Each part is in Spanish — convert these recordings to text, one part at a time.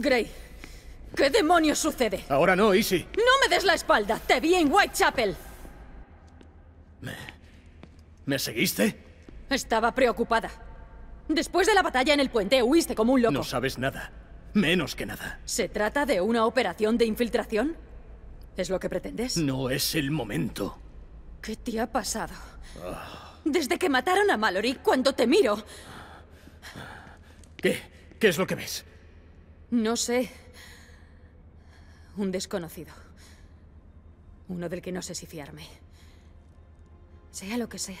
Gray, ¿qué demonios sucede? Ahora no, Easy. No me des la espalda, te vi en Whitechapel. ¿Me, seguiste? Estaba preocupada. Después de la batalla en el puente, huiste como un loco. No sabes nada. Menos que nada. ¿Se trata de una operación de infiltración? ¿Es lo que pretendes? No es el momento. ¿Qué te ha pasado? Ah. Desde que mataron a Mallory, cuando te miro... ¿Qué? ¿Qué es lo que ves? No sé. Un desconocido. Uno del que no sé si fiarme. Sea lo que sea.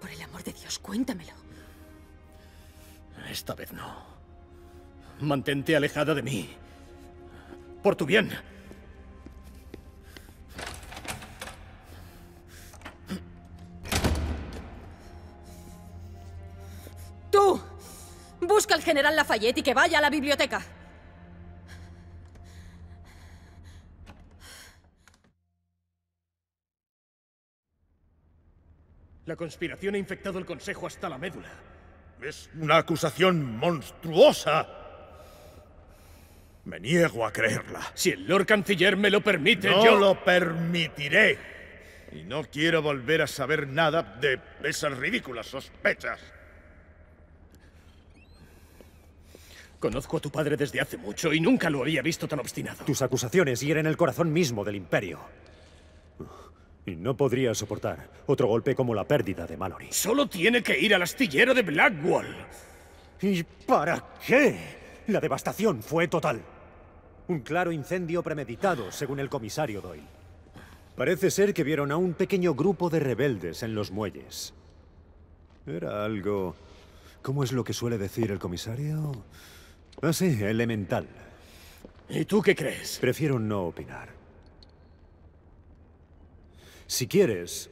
Por el amor de Dios, cuéntamelo. Esta vez no. Mantente alejada de mí. Por tu bien. Busca al general Lafayette y que vaya a la biblioteca. La conspiración ha infectado el Consejo hasta la médula. Es una acusación monstruosa. Me niego a creerla. Si el Lord Canciller me lo permite, yo... lo permitiré. Y no quiero volver a saber nada de esas ridículas sospechas. Conozco a tu padre desde hace mucho y nunca lo había visto tan obstinado. Tus acusaciones hieren el corazón mismo del Imperio. Y no podría soportar otro golpe como la pérdida de Mallory. Solo tiene que ir al astillero de Blackwall. ¿Y para qué? La devastación fue total. Un claro incendio premeditado, según el comisario Doyle. Parece ser que vieron a un pequeño grupo de rebeldes en los muelles. Era algo... ¿Cómo es lo que suele decir el comisario? Ah, sí, elemental. ¿Y tú qué crees? Prefiero no opinar. Si quieres,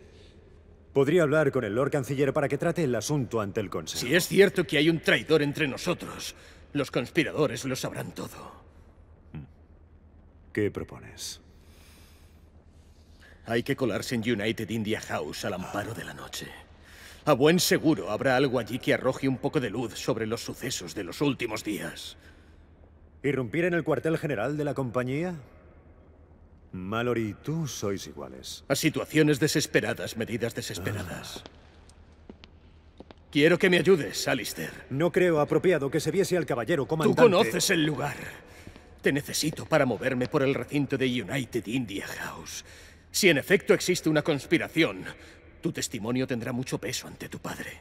podría hablar con el Lord Canciller para que trate el asunto ante el Consejo. Si es cierto que hay un traidor entre nosotros, los conspiradores lo sabrán todo. ¿Qué propones? Hay que colarse en United India House al amparo de la noche. A buen seguro habrá algo allí que arroje un poco de luz sobre los sucesos de los últimos días. ¿Irrumpir en el cuartel general de la compañía? Mallory, tú sois iguales. A situaciones desesperadas, medidas desesperadas. Quiero que me ayudes, Alistair. No creo apropiado que se viese al caballero comandante. Tú conoces el lugar. Te necesito para moverme por el recinto de United India House. Si en efecto existe una conspiración, tu testimonio tendrá mucho peso ante tu padre.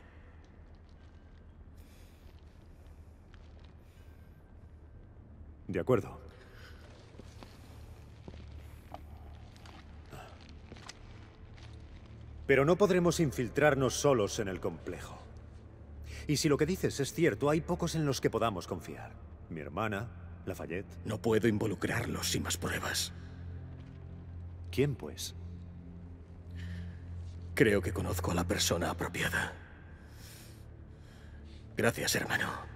De acuerdo. Pero no podremos infiltrarnos solos en el complejo. Y si lo que dices es cierto, hay pocos en los que podamos confiar. Mi hermana, Lafayette... No puedo involucrarlos sin más pruebas. ¿Quién, pues? Creo que conozco a la persona apropiada. Gracias, hermano.